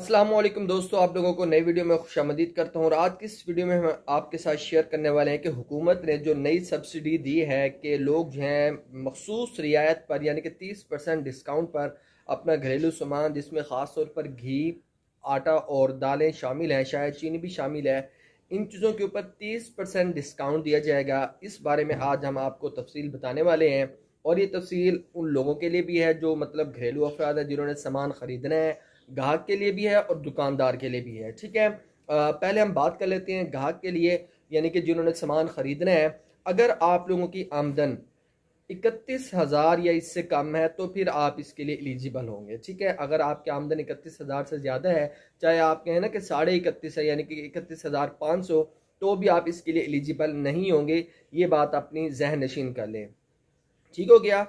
असलम दोस्तों आप लोगों को नई वीडियो में खुश आमदीद करता हूँ और आज की इस वीडियो में हम आपके साथ शेयर करने वाले हैं कि हुकूमत ने जो नई सब्सिडी दी है कि लोग जो हैं मखसूस रियायत पर यानी कि 30 परसेंट डिस्काउंट पर अपना घरेलू सामान जिसमें ख़ास तौर पर घी आटा और दालें शामिल हैं शायद चीनी भी शामिल है इन चीज़ों के ऊपर तीस परसेंट डिस्काउंट दिया जाएगा इस बारे में आज हम आपको तफसील बताने वाले हैं और ये तफसील उन लोगों के लिए भी है जो मतलब घरेलू अफराद है जिन्होंने सामान ख़रीदना है ग्राहक के लिए भी है और दुकानदार के लिए भी है ठीक है पहले हम बात कर लेते हैं ग्राहक के लिए यानी कि जिन्होंने सामान ख़रीदना है अगर आप लोगों की आमदन इकतीस हज़ार या इससे कम है तो फिर आप इसके लिए एलिजिबल होंगे ठीक है अगर आपकी आमदन इकतीस हज़ार से ज़्यादा है चाहे आप कहें ना कि साढ़े इकतीस है यानी कि इकतीस हज़ार पाँच सौ तो भी आप इसके लिए एलिजिबल नहीं होंगे ये बात अपनी जहन नशीन कर लें ठीक हो गया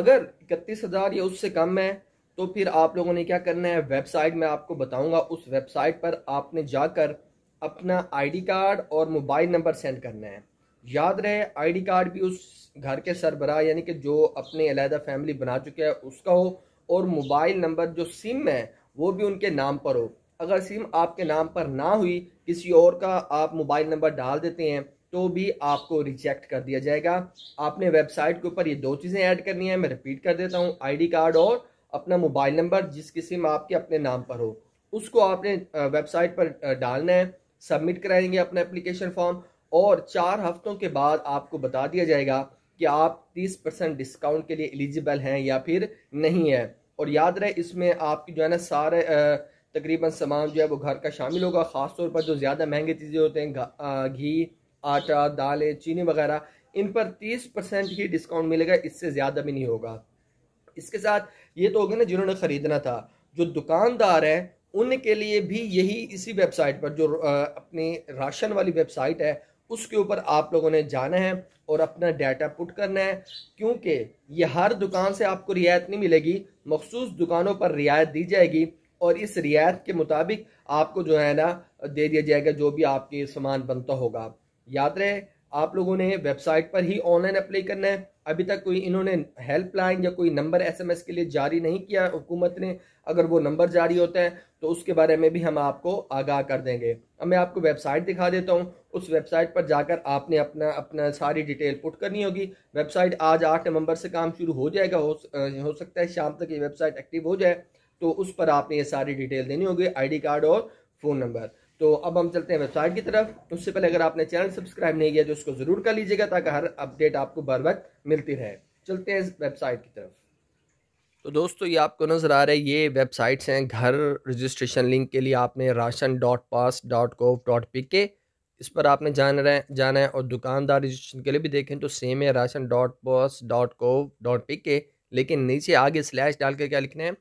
अगर इकतीस हज़ार या उससे कम है तो फिर आप लोगों ने क्या करना है वेबसाइट में आपको बताऊंगा उस वेबसाइट पर आपने जाकर अपना आईडी कार्ड और मोबाइल नंबर सेंड करना है याद रहे आईडी कार्ड भी उस घर के सरबराह यानी कि जो अपने अलहदा फैमिली बना चुके हैं उसका हो और मोबाइल नंबर जो सिम है वो भी उनके नाम पर हो अगर सिम आपके नाम पर ना हुई किसी और का आप मोबाइल नंबर डाल देते हैं तो भी आपको रिजेक्ट कर दिया जाएगा आपने वेबसाइट के ऊपर ये दो चीज़ें ऐड करनी है मैं रिपीट कर देता हूँ आईडी कार्ड और अपना मोबाइल नंबर जिस किसी में आपके अपने नाम पर हो उसको आपने वेबसाइट पर डालना है सबमिट कराएंगे अपना एप्लीकेशन फॉर्म और चार हफ्तों के बाद आपको बता दिया जाएगा कि आप 30 परसेंट डिस्काउंट के लिए एलिजिबल हैं या फिर नहीं है और याद रहे इसमें आपकी जो है ना सारे तकरीबन सामान जो है वो घर का शामिल होगा ख़ास तौर पर जो ज़्यादा महंगी चीज़ें होते हैं घी आटा दालें चीनी वगैरह इन पर तीस परसेंट ही डिस्काउंट मिलेगा इससे ज़्यादा भी नहीं होगा इसके साथ ये तो हो गया ना जिन्होंने ख़रीदना था जो दुकानदार हैं उनके लिए भी यही इसी वेबसाइट पर जो अपनी राशन वाली वेबसाइट है उसके ऊपर आप लोगों ने जाना है और अपना डाटा पुट करना है क्योंकि ये हर दुकान से आपको रियायत नहीं मिलेगी मखसूस दुकानों पर रियायत दी जाएगी और इस रियायत के मुताबिक आपको जो है ना दे दिया जाएगा जो भी आपके सामान बनता होगा याद रहे आप लोगों ने वेबसाइट पर ही ऑनलाइन अप्लाई करना है अभी तक कोई इन्होंने हेल्पलाइन या कोई नंबर एसएमएस के लिए जारी नहीं किया हुकूमत ने अगर वो नंबर जारी होता है तो उसके बारे में भी हम आपको आगाह कर देंगे अब मैं आपको वेबसाइट दिखा देता हूँ उस वेबसाइट पर जाकर आपने अपना अपना सारी डिटेल पुट करनी होगी वेबसाइट आज आठ नवंबर से काम शुरू हो जाएगा हो, हो सकता है शाम तक ये वेबसाइट एक्टिव हो जाए तो उस पर आपने ये सारी डिटेल देनी होगी आईडी कार्ड और फ़ोन नंबर तो अब हम चलते हैं वेबसाइट की तरफ उससे पहले अगर आपने चैनल सब्सक्राइब नहीं किया तो उसको ज़रूर कर लीजिएगा ताकि हर अपडेट आपको बार वक्त मिलती रहे चलते हैं वेबसाइट की तरफ तो दोस्तों ये आपको नज़र आ रहा है ये वेबसाइट्स हैं घर रजिस्ट्रेशन लिंक के लिए आपने ration dot pass dot gov dot P K इस पर आपने जान रहे जाना है और दुकानदार रजिस्ट्रेशन के लिए भी देखें तो सेम है ration dot pass dot gov dot P K लेकिन नीचे आगे स्लैश डाल कर क्या लिखना है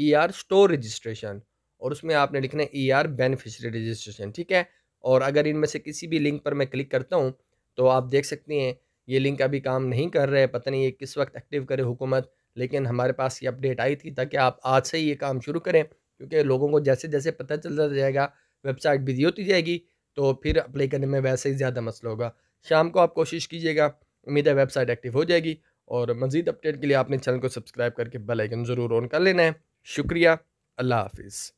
ई आर स्टोर रजिस्ट्रेशन और उसमें आपने लिखना है ई आर बेनिफिशरी रजिस्ट्रेशन ठीक है और अगर इनमें से किसी भी लिंक पर मैं क्लिक करता हूँ तो आप देख सकते हैं ये लिंक अभी काम नहीं कर रहे पता नहीं ये किस वक्त एक्टिव करे हुकूमत लेकिन हमारे पास ये अपडेट आई थी ताकि आप आज से ही ये काम शुरू करें क्योंकि लोगों को जैसे जैसे पता चलता जाएगा वेबसाइट बिजी होती जाएगी तो फिर अप्लाई करने में वैसे ही ज़्यादा मसला होगा शाम को आप कोशिश कीजिएगा उम्मीद है वेबसाइट एक्टिव हो जाएगी और मज़ीद अपडेट के लिए आपने चैनल को सब्सक्राइब करके बेल आइकन ज़रूर ऑन कर लेना है शुक्रिया अल्लाह हाफिज़